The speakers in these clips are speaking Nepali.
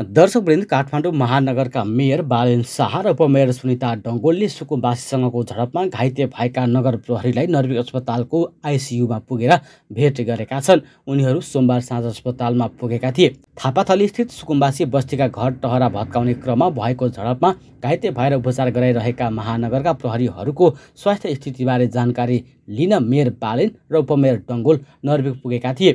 दर्शकवृन्द काठमाडौँ महानगरका मेयर बालेन शाह र उपमेयर सुनिता डङ्गोलले सुकुम्बासीसँगको झडपमा घाइते भएका नगर प्रहरीलाई नर्विक अस्पतालको आइसियुमा पुगेर भेट गरेका छन् उनीहरू सोमबार साँझ अस्पतालमा पुगेका थिए थापाथली स्थित सुकुम्बासी बस्तीका घर टहरा भत्काउने क्रममा भएको झडपमा घाइते भएर उपचार गराइरहेका महानगरका प्रहरीहरूको स्वास्थ्य स्थितिबारे जानकारी लिन मेयर बालेन र उपमेयर डङ्गोल नर्वेक पुगेका थिए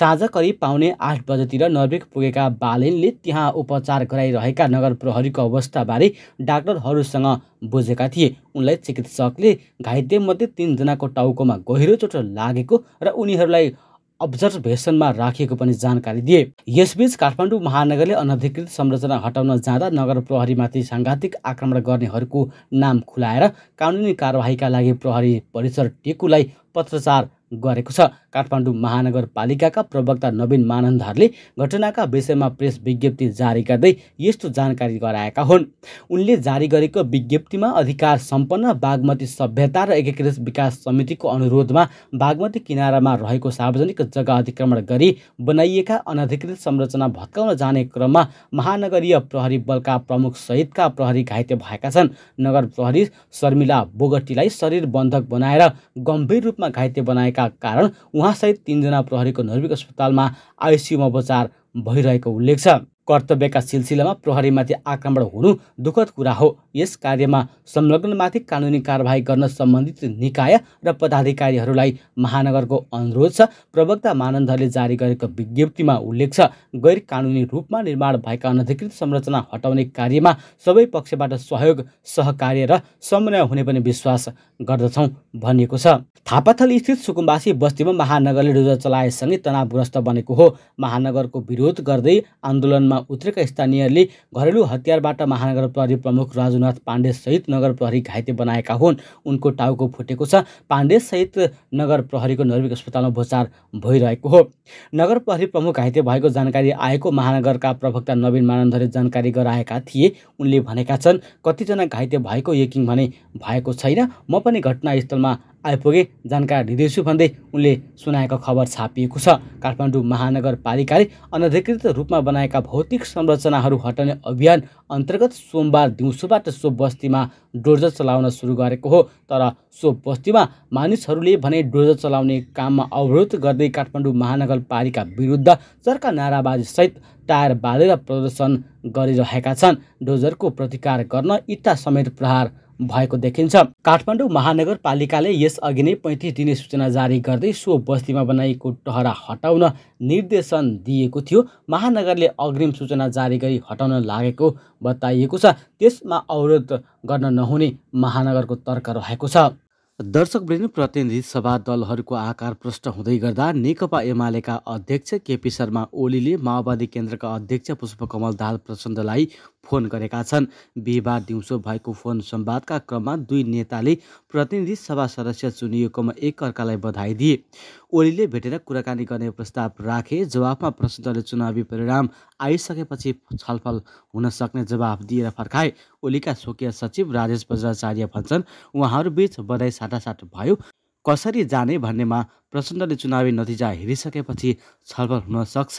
साँझ करिब पाउने आठ बजेतिर नर्वेक पुगेका बालेनले त्यहाँ उपचार गराइरहेका नगर प्रहरीको अवस्थाबारे डाक्टरहरूसँग बुझेका थिए उनलाई चिकित्सकले घाइतेमध्ये तिनजनाको टाउकोमा गहिरो चोट लागेको र उनीहरूलाई अब्जर्भेसनमा राखिएको पनि जानकारी दिए यसबीच काठमाडौँ महानगरले अनधिकृत संरचना हटाउन जाँदा नगर प्रहरीमाथि साङ्घातिक आक्रमण गर्नेहरूको नाम खुलाएर कानुनी कारवाहीका लागि प्रहरी परिसर टेकुलाई पत्रचार गरेको छ काठमाडौँ महानगरपालिकाका प्रवक्ता नवीन मानन्दहरूले घटनाका विषयमा प्रेस विज्ञप्ति जारी गर्दै यस्तो जानकारी गराएका हुन् उनले जारी गरेको विज्ञप्तिमा अधिकार सम्पन्न बागमती सभ्यता र एकीकृत विकास समितिको अनुरोधमा बागमती किनारामा रहेको सार्वजनिक जग्गा अतिक्रमण गरी बनाइएका अनधिकृत संरचना भत्काउन जाने क्रममा महानगरीय प्रहरी बलका प्रमुख सहितका प्रहरी घाइते भएका छन् नगर प्रहरी शर्मिला बोगटीलाई शरीर बन्धक बनाएर गम्भीर रूपमा घाइते बनाएका कारण उहाँसहित तिनजना प्रहरीको नर्विक अस्पतालमा आइसियुमा उपचार भइरहेको उल्लेख छ कर्तव्यका सिलसिलामा प्रहरीमाथि आक्रमण हुनु दुःखद कुरा हो यस कार्यमा संलग्नमाथि कानुनी कारवाही गर्न सम्बन्धित निकाय र पदाधिकारीहरूलाई महानगरको अनुरोध छ प्रवक्ता मानन्दहरूले जारी गरेको विज्ञप्तिमा उल्लेख छ गैर कानुनी रूपमा निर्माण भएका अनधिकृत संरचना हटाउने कार्यमा सबै पक्षबाट सहयोग सहकार्य र समन्वय हुने पनि विश्वास गर्दछौँ भनिएको छ थापाथल स्थित सुकुम्बासी बस्तीमा महानगरले रोजा चलाएसँगै तनावग्रस्त बनेको हो महानगरको विरोध गर्दै आन्दोलनमा उत्रेका स्थानीयले घरेलु हतियारबाट महानगर प्रहरी प्रमुख राजुनाथ पाण्डे सहित नगर प्रहरी घाइते बनाएका हुन् उनको टाउको फुटेको छ पाण्डे सहित नगर प्रहरीको नर्विक अस्पतालमा उपचार भइरहेको हो नगर प्रहरी प्रमुख घाइते भएको जानकारी आएको महानगरका प्रवक्ता नवीन मानन्दले जानकारी गराएका थिए उनले भनेका छन् कतिजना घाइते भएको यकिङ भने भएको छैन म पनि पनि घटनास्थलमा आइपुगे जानकारी दिँदैछु भन्दै उनले सुनाएको खबर छापिएको छ काठमाडौँ महानगरपालिकाले अनधिकृत रूपमा बनाएका भौतिक संरचनाहरू हटाउने अभियान अन्तर्गत सोमबार दिउँसोबाट सो बस्तीमा डोर्जर चलाउन सुरु गरेको हो तर सो बस्तीमा मानिसहरूले भने डोर्जर चलाउने काममा अवरोध गर्दै काठमाडौँ महानगरपालिका विरुद्ध चर्का नाराबाजीसहित टायर बालेर प्रदर्शन गरिरहेका छन् डोजरको प्रतिकार गर्न इट्टा समेत प्रहार भएको देखिन्छ काठमाडौँ महानगरपालिकाले यसअघि नै पैँतिस दिने सूचना जारी गर्दै सो बस्तीमा बनाइएको टहरा हटाउन निर्देशन दिएको थियो महानगरले अग्रिम सूचना जारी गरी हटाउन लागेको बताइएको छ त्यसमा अवरोध गर्न नहुने महानगरको तर्क रहेको छ दर्शक दर्शकवृन्द प्रतिनिधि सभा दलहरूको आकार प्रष्ट हुँदै गर्दा नेकपा एमालेका अध्यक्ष केपी शर्मा ओलीले माओवादी केन्द्रका अध्यक्ष पुष्पकमल दाल प्रचण्डलाई फोन गरेका छन् बिहिबार दिउँसो भएको फोन सम्वादका क्रममा दुई नेताले प्रतिनिधि सभा सदस्य चुनिएकोमा एकअर्कालाई बधाई दिए ओलीले भेटेर कुराकानी गर्ने प्रस्ताव राखे जवाफमा प्रश्नले चुनावी परिणाम आइसकेपछि छलफल हुन सक्ने जवाब दिएर फर्काए ओलीका स्वकीय सचिव राजेश वज्राचार्य भन्छन् उहाँहरूबीच बधाई साटासाट भयो कसरी जाने भन्नेमा प्रचण्डले चुनावी नतिजा हेरिसकेपछि छलफल हुन सक्छ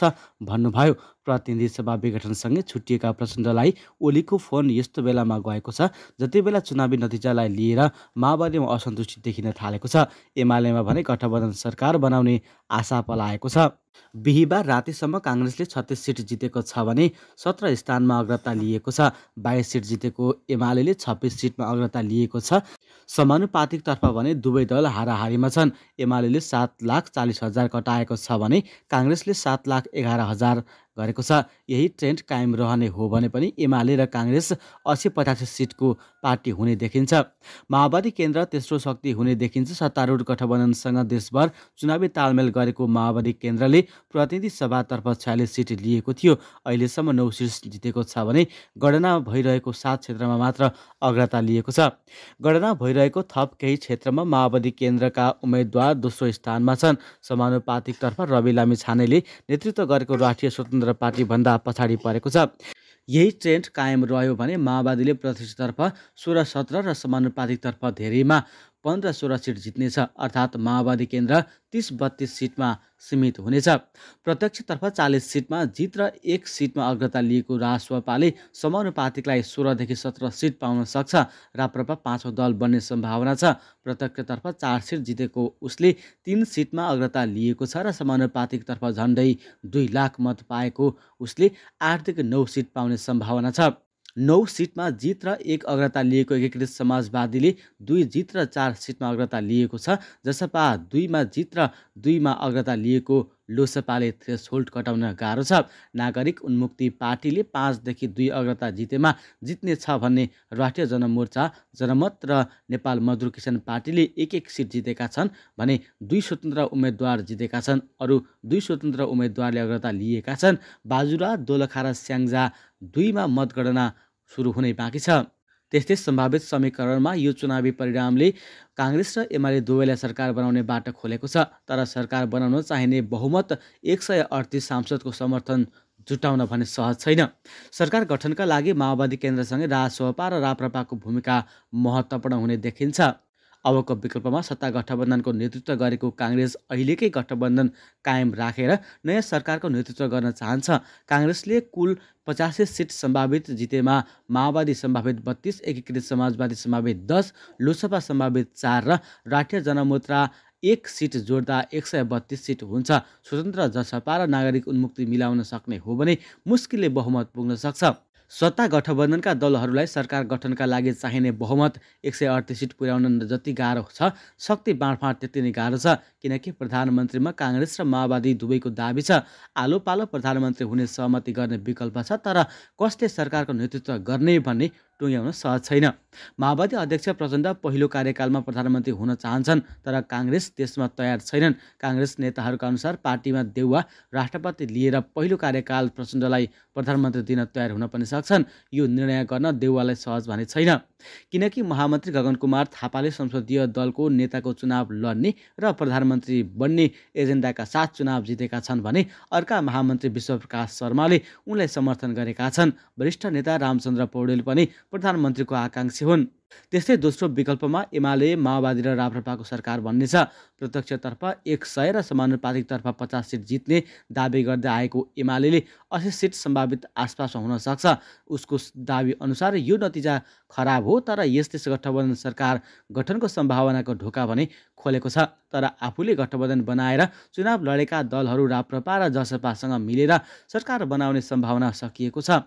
भन्नुभयो प्रतिनिधि सभा विघटनसँगै छुट्टिएका प्रचण्डलाई ओलीको फोन यस्तो बेलामा गएको छ जति बेला चुनावी नतिजालाई लिएर माओवादीमा असन्तुष्टि देखिन थालेको छ एमालेमा भने गठबन्धन सरकार बनाउने आशा पलाएको छ बिहिबार रातिसम्म काङ्ग्रेसले छत्तिस सिट जितेको छ भने सत्र स्थानमा अग्रता लिएको छ बाइस सिट जितेको एमाले छब्बिस सिटमा अग्रता लिएको छ समानुपातिकतर्फ भने दुवै दल हाराहारीमा छन् एमाले सात सात लाख चालिस हजार कटाएको छ भने काङ्ग्रेसले सात लाख एघार हजार गरेको छ यही ट्रेन्ड कायम रहने हो भने पनि एमाले र काङ्ग्रेस असी पचासी सिटको पार्टी हुने देखिन्छ माओवादी केन्द्र तेस्रो शक्ति हुने देखिन्छ सत्तारूढ गठबन्धनसँग देशभर चुनावी तालमेल गरेको माओवादी केन्द्रले प्रतिनिधि सभातर्फ छयालिस सिट लिएको थियो अहिलेसम्म नौ सिट जितेको छ भने गणना भइरहेको सात क्षेत्रमा मात्र अग्रता लिएको छ गणना भइरहेको थप केही क्षेत्रमा माओवादी केन्द्रका उम्मेद्वार दोस्रो स्थानमा छन् समानुपातिकतर्फ रवि लामिछानेले नेतृत्व गरेको राष्ट्रिय स्वतन्त्र स्वतन्त्र पार्टीभन्दा पछाडि परेको छ यही ट्रेन्ड कायम रह्यो भने माओवादीले प्रदेशतर्फ सोह्र सत्र र समानुपातिकतर्फ धेरैमा पन्ध्र सोह्र सिट जित्नेछ अर्थात् माओवादी केन्द्र तिस बत्तिस सिटमा सीमित हुनेछ प्रत्यक्षतर्फ चालिस सिटमा जित र एक सिटमा अग्रता लिएको राजसपाले समानुपातिकलाई सोह्रदेखि सत्र सिट पाउन सक्छ राप्रपा पाँचौँ दल बन्ने सम्भावना छ प्रत्यक्षतर्फ चार सिट जितेको उसले तिन सिटमा अग्रता लिएको छ र समानुपातिकतर्फ झन्डै दुई लाख मत पाएको उसले आठदेखि नौ सिट पाउने सम्भावना छ नौ सिटमा जित र एक अग्रता लिएको एकीकृत समाजवादीले दुई जित र चार सिटमा अग्रता लिएको छ जसपा दुईमा जित र दुईमा अग्रता लिएको लोसपाले थ्रेस होल्ड कटाउन गाह्रो छ नागरिक उन्मुक्ति पार्टीले पाँचदेखि दुई अग्रता जितेमा जित्ने छ भन्ने राष्ट्रिय जनमोर्चा जनमत र नेपाल मजदुर किसान पार्टीले एक एक सिट जितेका छन् भने दुई स्वतन्त्र उम्मेद्वार जितेका छन् अरू दुई स्वतन्त्र उम्मेद्वारले अग्रता लिएका छन् बाजुरा दोलखा र स्याङ्जा दुईमा मतगणना सुरु हुनै बाँकी छ त्यस्तै सम्भावित समीकरणमा यो चुनावी परिणामले काङ्ग्रेस र एमाले दुवैलाई सरकार बनाउने बाटो खोलेको छ तर सरकार बनाउन चाहिने बहुमत एक सय अडतिस सांसदको समर्थन जुटाउन भने सहज छैन सरकार गठनका लागि माओवादी केन्द्रसँगै राजसोपा र राप्रपाको भूमिका महत्त्वपूर्ण हुने देखिन्छ अबको विकल्पमा सत्ता गठबन्धनको नेतृत्व गरेको काङ्ग्रेस अहिलेकै गठबन्धन कायम राखेर नयाँ सरकारको नेतृत्व गर्न चाहन्छ काङ्ग्रेसले कुल पचासी सिट सम्भावित जितेमा माओवादी सम्भावित बत्तिस एकीकृत समाजवादी सम्भावित दस लोकसभा सम्भावित चार र राष्ट्रिय जनमुद्रा एक सिट जोड्दा एक सय बत्तिस सिट हुन्छ स्वतन्त्र जसपा र नागरिक उन्मुक्ति मिलाउन सक्ने हो भने मुस्किलले बहुमत पुग्न सक्छ सत्ता गठबन्धनका दलहरूलाई सरकार गठनका लागि चाहिने बहुमत एक सय अडतिस सिट पुर्याउन जति गाह्रो छ शक्ति बाँडफाँड त्यति नै गाह्रो छ किनकि प्रधानमन्त्रीमा काङ्ग्रेस र माओवादी दुवैको दाबी छ आलो पालो प्रधानमन्त्री हुने सहमति गर्ने विकल्प छ तर कसले सरकारको नेतृत्व गर्ने भन्ने टुङ्ग्याउन सहज छैन माओवादी अध्यक्ष प्रचण्ड पहिलो कार्यकालमा प्रधानमन्त्री हुन चाहन्छन् तर काङ्ग्रेस त्यसमा तयार छैनन् काङ्ग्रेस नेताहरूका अनुसार पार्टीमा देउवा राष्ट्रपति लिएर पहिलो कार्यकाल प्रचण्डलाई प्रधानमन्त्री दिन तयार हुन पनि सक्छन् यो निर्णय गर्न देउवालाई सहज भने छैन किनकि महामन्त्री गगन कुमार थापाले संसदीय दलको नेताको चुनाव लड्ने र प्रधानमन्त्री बन्ने एजेन्डाका साथ चुनाव जितेका छन् भने अर्का महामन्त्री विश्वप्रकाश शर्माले उनलाई समर्थन गरेका छन् वरिष्ठ नेता रामचन्द्र पौडेल पनि प्रधानमन्त्रीको आकाङ्क्षी हुन् त्यस्तै दोस्रो विकल्पमा एमाले माओवादी र राप्रपाको सरकार बन्नेछ प्रत्यक्षतर्फ एक सय र समानुपातिकतर्फ पचास सिट जित्ने दावी गर्दै आएको एमाले असी सिट सम्भावित आसपास हुन सक्छ उसको दावी अनुसार यो नतिजा खराब हो तर यस्तै गठबन्धन सरकार गठनको सम्भावनाको ढोका भने खोलेको छ तर आफूले गठबन्धन बनाएर चुनाव लडेका दलहरू राप्रपा र जसपासँग मिलेर सरकार बनाउने सम्भावना सकिएको छ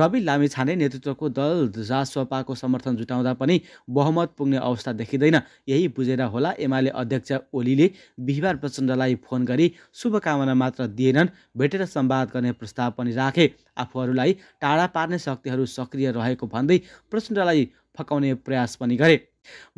रवि लामिछाने नेतृत्वको दल राजसपाको समर्थन जुटाउँदा पनि बहुमत पुग्ने अवस्था देखिँदैन यही बुझेर होला एमाले अध्यक्ष ओलीले बिहिबार प्रचण्डलाई फोन गरी शुभकामना मात्र दिएनन् भेटेर सम्वाद गर्ने प्रस्ताव पनि राखे आफूहरूलाई टाढा पार्ने शक्तिहरू सक्रिय रहेको भन्दै प्रचण्डलाई फकाउने प्रयास पनि गरे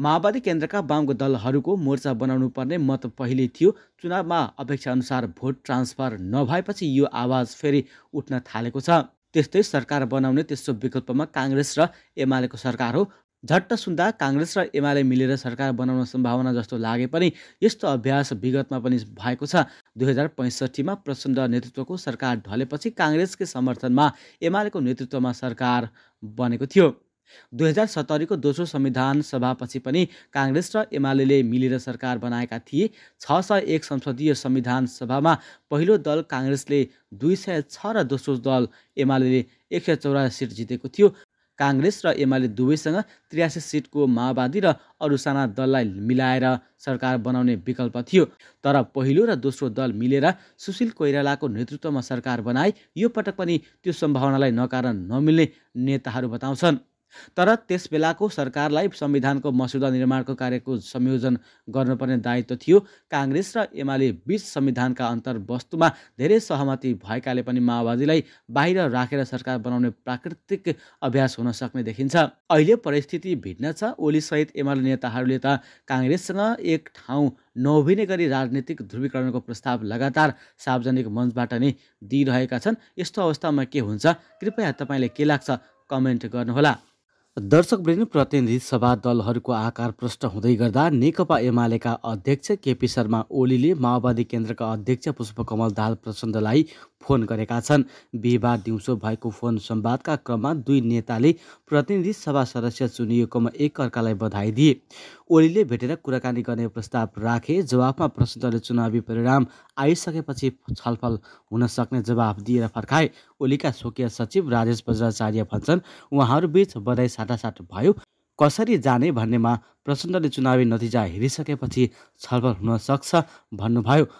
माओवादी केन्द्रका बाहुको दलहरूको मोर्चा बनाउनु पर्ने मत पहिले थियो चुनावमा अपेक्षाअनुसार भोट ट्रान्सफर नभएपछि यो आवाज फेरि उठ्न थालेको छ त्यस्तै सरकार बनाउने तेस्रो विकल्पमा काङ्ग्रेस र एमालेको सरकार हो झट्ट सुन्दा काङ्ग्रेस र एमाले मिलेर सरकार बनाउन सम्भावना जस्तो लागे पनि यस्तो अभ्यास विगतमा पनि भएको छ दुई हजार पैँसठीमा प्रचण्ड नेतृत्वको सरकार ढलेपछि काङ्ग्रेसकै समर्थनमा एमालेको नेतृत्वमा सरकार बनेको थियो दुई हजार सत्तरीको दोस्रो संविधान सभापछि पनि काङ्ग्रेस र एमाले मिलेर सरकार बनाएका थिए छ सय एक संसदीय संविधान सभामा पहिलो दल काङ्ग्रेसले दुई सय छ र दोस्रो दल एमाले एक सय चौरासी सिट जितेको थियो काङ्ग्रेस र एमाले दुवैसँग त्रियासी सिटको माओवादी र अरू साना दललाई मिलाएर सरकार बनाउने विकल्प थियो तर पहिलो र दोस्रो दल मिलेर सुशील कोइरालाको नेतृत्वमा सरकार बनाए यो पटक पनि त्यो सम्भावनालाई नकारण नमिल्ने नेताहरू बताउँछन् तर त्यस बेलाको सरकारलाई संविधानको मसौदा निर्माणको कार्यको संयोजन गर्नुपर्ने दायित्व थियो काङ्ग्रेस र एमाले बीच संविधानका अन्तर्वस्तुमा धेरै सहमति भएकाले पनि माओवादीलाई बाहिर राखेर सरकार बनाउने प्राकृतिक अभ्यास हुन सक्ने देखिन्छ अहिले परिस्थिति भिन्न छ ओलीसहित एमाले नेताहरूले त काङ्ग्रेससँग एक ठाउँ नभिने गरी राजनीतिक ध्रुवीकरणको प्रस्ताव लगातार सार्वजनिक मञ्चबाट नै दिइरहेका छन् यस्तो अवस्थामा के हुन्छ कृपया तपाईँलाई के लाग्छ कमेन्ट गर्नुहोला दर्शक दर्शकवृन्द प्रतिनिधि सभा दलहरूको आकार प्रष्ट हुँदै गर्दा नेकपा एमालेका अध्यक्ष केपी शर्मा ओलीले माओवादी केन्द्रका अध्यक्ष पुष्पकमल दाल प्रचण्डलाई फोन गरेका छन् बिहिबार दिउँसो भएको फोन सम्वादका क्रममा दुई नेताले प्रतिनिधि सभा सदस्य चुनिएकोमा एकअर्कालाई बधाई दिए ओलीले भेटेर कुराकानी गर्ने प्रस्ताव राखे जवाफमा प्रश्नले चुनावी परिणाम आइसकेपछि छलफल हुन सक्ने जवाफ दिएर फर्काए ओलीका स्वकीय सचिव राजेश बज्राचार्य भन्छन् उहाँहरूबीच बधाई साटासाट भयो कसरी जाने भन्नेमा प्रचण्डले चुनावी नतिजा हेरिसकेपछि छलफल हुन सक्छ भन्नुभयो